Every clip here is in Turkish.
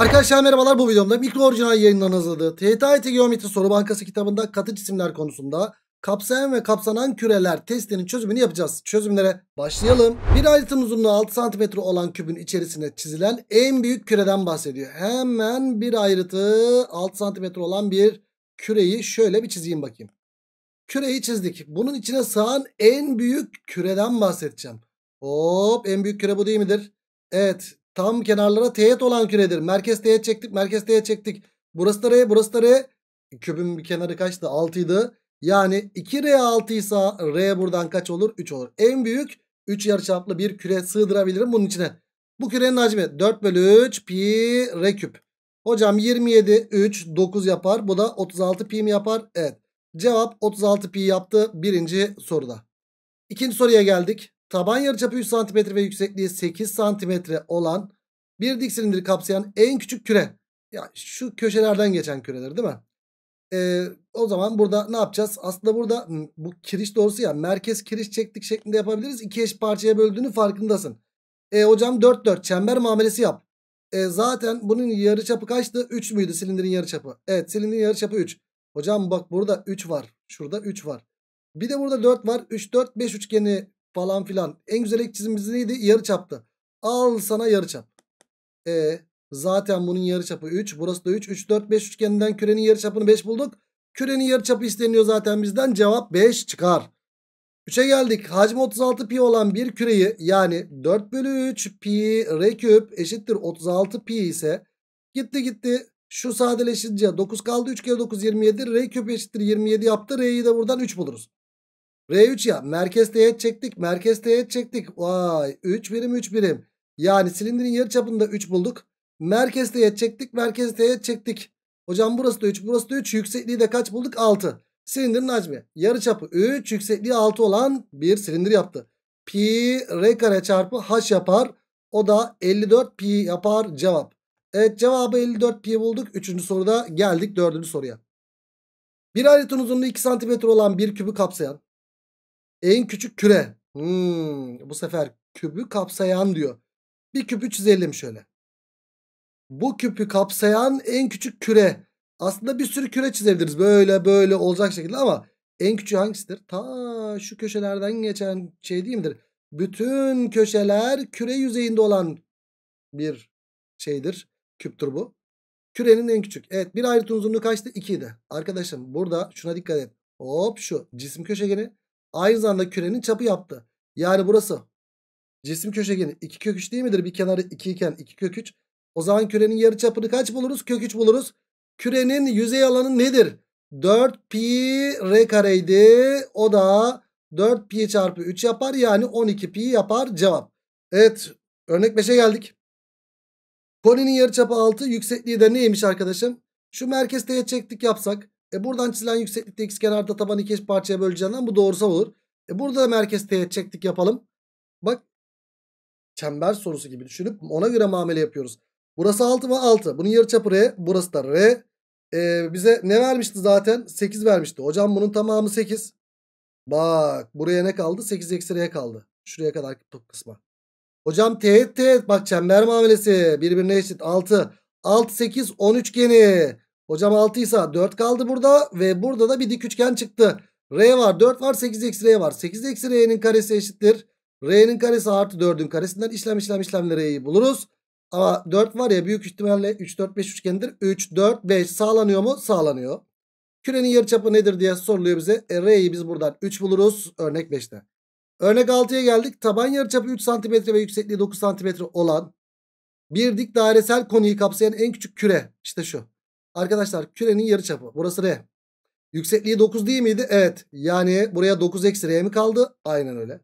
Arkadaşlar merhabalar bu videomda mikro orijinal yayından hazırladığı TTIT Geometri Soru Bankası kitabında katı cisimler konusunda kapsayan ve kapsanan küreler testinin çözümünü yapacağız. Çözümlere başlayalım. Bir ayetin uzunluğu 6 cm olan kübün içerisine çizilen en büyük küreden bahsediyor. Hemen bir ayrıtı 6 cm olan bir küreyi şöyle bir çizeyim bakayım. Küreyi çizdik. Bunun içine sığan en büyük küreden bahsedeceğim. Hop en büyük küre bu değil midir? Evet Tam kenarlara teğet olan küredir. Merkez teğet çektik. Merkez teğet çektik. Burası da R. Burası da R. Kübün bir kenarı kaçtı? 6 Yani 2R 6 ise R buradan kaç olur? 3 olur. En büyük 3 yarıçaplı bir küre sığdırabilirim bunun içine. Bu kürenin hacmi 4 bölü 3 pi R küp. Hocam 27 3 9 yapar. Bu da 36 pi mi yapar? Evet. Cevap 36 pi yaptı birinci soruda. İkinci soruya geldik taban yarıçapı 3 cm ve yüksekliği 8 cm olan bir dik silindiri kapsayan en küçük küre. Ya şu köşelerden geçen küreler değil mi? Ee, o zaman burada ne yapacağız? Aslında burada bu kiriş doğrusu ya merkez kiriş çektik şeklinde yapabiliriz. İki eş parçaya böldüğünü farkındasın. E hocam 4 4 çember muamelesi yap. E, zaten bunun yarıçapı kaçtı? 3 müydü silindirin yarıçapı? Evet silindirin yarıçapı 3. Hocam bak burada 3 var. Şurada 3 var. Bir de burada 4 var. 3 4 5 üçgeni falan filan. En güzel ek çizimimiz neydi? Yarı çaptı. Al sana yarı çap. E zaten bunun yarı çapı 3. Burası da 3. 3, 4, 5 üçgeninden kürenin yarı çapını 5 bulduk. Kürenin yarı çapı isteniyor zaten bizden. Cevap 5 çıkar. 3'e geldik. Hacmi 36 pi olan bir küreyi yani 4 bölü 3 pi re küp eşittir 36 pi ise gitti gitti şu sadeleşince 9 kaldı 3 kere 9 27 Re küp eşittir 27 yaptı r'yi de buradan 3 buluruz. R3 ya merkez teğet çektik merkez teğet çektik. Vay 3 birim 3 birim. Yani silindirin yarıçapında 3 bulduk. Merkez teğet çektik merkez teğet çektik. Hocam burası da 3 burası da 3 yüksekliği de kaç bulduk 6. Silindirin hacmi yarı çapı 3 yüksekliği 6 olan bir silindir yaptı. Pi r kare çarpı h yapar. O da 54 pi yapar cevap. Evet cevabı 54 pi bulduk. Üçüncü soruda geldik dördüncü soruya. Bir ayrıtın uzunluğu 2 cm olan bir kübü kapsayan en küçük küre. Hmm, bu sefer kübü kapsayan diyor. Bir küpü çizelim şöyle. Bu küpü kapsayan en küçük küre. Aslında bir sürü küre çizebiliriz. Böyle böyle olacak şekilde ama en küçük hangisidir? Ta şu köşelerden geçen şey değil midir? Bütün köşeler küre yüzeyinde olan bir şeydir. Küptür bu. Kürenin en küçük. Evet bir ayrıtın uzunluğu kaçtı? 2 idi. Arkadaşım burada şuna dikkat et. Hop şu cisim köşegeni aynı zamanda kürenin çapı yaptı. Yani burası cisim köşegeni 2 kök 3 değil midir? Bir kenarı 2 iken 2 kök 3. O zaman kürenin yarı çapını kaç buluruz? Kök 3 buluruz. Kürenin yüzey alanı nedir? 4 pi r kareydi. O da 4 pi çarpı 3 yapar. Yani 12 pi yapar cevap. Evet örnek 5'e geldik. Koninin yarı yarıçapı 6 yüksekliği de neymiş arkadaşım? Şu merkez teğet çektik yapsak. E buradan çizilen yükseklikte x kenarda tabanı iki eş parçaya böleceğinden bu doğrusal olur. E burada da merkez T'ye çektik yapalım. Bak çember sorusu gibi düşünüp ona göre muamele yapıyoruz. Burası 6 mı? 6. Bunun yarıçapı R. Burası da R. Ee, bize ne vermişti zaten? 8 vermişti. Hocam bunun tamamı 8. Bak buraya ne kaldı? 8 eksi R'ye kaldı. Şuraya kadar top kısma. Hocam T T Bak çember muamelesi. Birbirine eşit. 6. 6 8 13 geni. Hocam 6 ise 4 kaldı burada ve burada da bir dik üçgen çıktı. R var 4 var 8 eksi R var. 8 eksi R'nin karesi eşittir. R'nin karesi artı 4'ün karesinden işlem işlem işlemle R'yi buluruz. Ama 4 var ya büyük ihtimalle 3 4 5 üçgendir 3 4 5 sağlanıyor mu? Sağlanıyor. Kürenin yarıçapı nedir diye soruluyor bize. E, R'yi biz buradan 3 buluruz örnek 5'te. Örnek 6'ya geldik. Taban yarıçapı 3 cm ve yüksekliği 9 cm olan bir dik dairesel konuyu kapsayan en küçük küre. İşte şu. Arkadaşlar kürenin yarı çapı Burası R. Yüksekliği 9 değil miydi? Evet. Yani buraya 9 eksi R mi kaldı? Aynen öyle.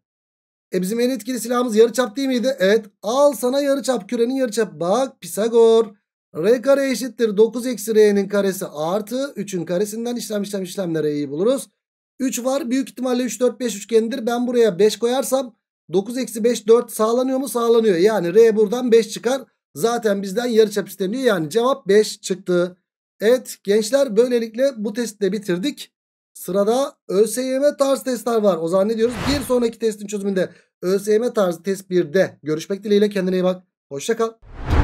E bizim en etkili silahımız çap değil miydi? Evet. Al sana yarı çap Kürenin yarı çap Bak Pisagor. R kare eşittir. 9 eksi R'nin karesi artı 3'ün karesinden işlem işlem işlemle R'yi buluruz. 3 var. Büyük ihtimalle 3, 4, 5 üçgendir. Ben buraya 5 koyarsam 9 eksi 5, 4 sağlanıyor mu? Sağlanıyor. Yani R buradan 5 çıkar. Zaten bizden yarı çap isteniyor. Yani cevap 5 çıktı. Evet gençler böylelikle bu testi de bitirdik. Sırada ÖSYM tarzı testler var. O zaman ne diyoruz? Bir sonraki testin çözümünde ÖSYM tarzı test 1'de görüşmek dileğiyle kendine iyi bak. Hoşçakal.